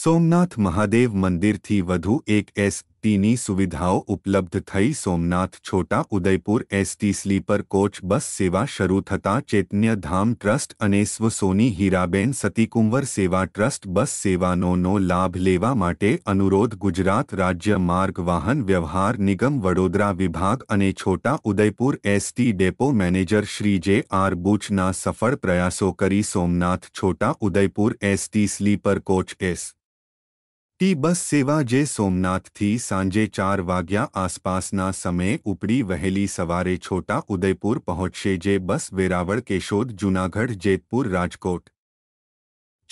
સોમનાથ મહાદેવ મંદિરથી વધુ એક એસટીની સુવિધાઓ ઉપલબ્ધ થઈ Somnath Chhota Udaipur ST sleeper coach bus સેવા શરૂ થતાં ચૈતન્ય ધામ ટ્રસ્ટ અને સ્વસોની હીરાબેન સતીકુંવર સેવા ટ્રસ્ટ બસ સેવાનોનો લાભ લેવા માટે અનુરોધ ગુજરાત રાજ્ય માર્ગ વાહન વ્યવહાર નિગમ વડોદરા વિભાગ અને Chhota Udaipur ST depot manager Shri J R બુચના સફળ પ્રયાસો કરી Somnath Chhota Udaipur ST sleeper coach S T bus સેવા જે સોમનાથથી સાંજે ચાર વાગ્યા આસપાસના સમયે ઉપડી વહેલી સવારે છોટા ઉદયપુર પહોંચશે જે બસ વેરાવળ કેશોદ જૂનાગઢ જેતપુર રાજકોટ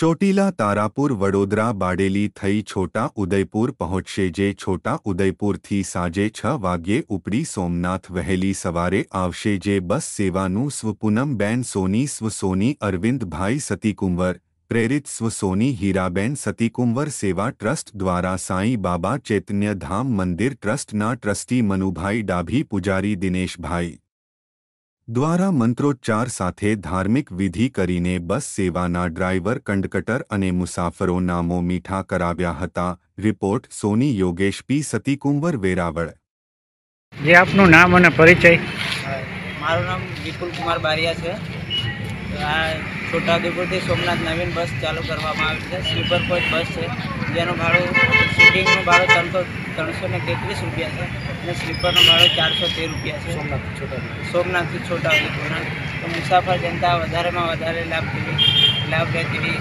ચોટીલા તારાપુર વડોદરા બાડેલી થઈ છોટા ઉદયપુર પહોંચશે જે છોટા ઉદયપુરથી સાંજે છ વાગ્યે ઉપડી સોમનાથ વહેલી સવારે આવશે જે બસ સેવાનું સ્વપૂનમ બેન સોની સ્વસોની અરવિંદભાઈ સતીકુંવર પ્રેરિત સ્વસોની હીરાબેન સતીકુંવર સેવા ટ્રસ્ટ દ્વારા સાંઈ બાબા ચૈતન્ય ધામ મંદિર ટ્રસ્ટના ટ્રસ્ટી મનુભાઈ ડાભી પૂજારી દિનેશભાઈ દ્વારા મંત્રોચ્ચાર સાથે ધાર્મિક વિધિ કરીને બસ સેવાના ડ્રાઈવર કંડકટર અને મુસાફરો નામો મીઠા કરાવ્યા હતા રિપોર્ટ સોની યોગેશ પી સતીકુંવર વેરાવળ જે આપનું નામ અને પરિચય મારું નામ વિપુલ કુમાર બારિયા છે છોટાઉદેપુરથી સોમનાથ નવીન બસ ચાલુ કરવામાં આવી છે સ્લીપર કોચ બસ છે જેનું ભાડું સીટિંગનું ભાડું ત્રણસો ત્રણસો ને તેત્રીસ રૂપિયા છે અને સ્લીપરનું ભાડું ચારસો તેર રૂપિયા છે સોમનાથ છોટા સોમનાથથી છોટાઉદેપુરના તો મુસાફર જનતા વધારેમાં વધારે લાભ લેવી લાભ લે તેવી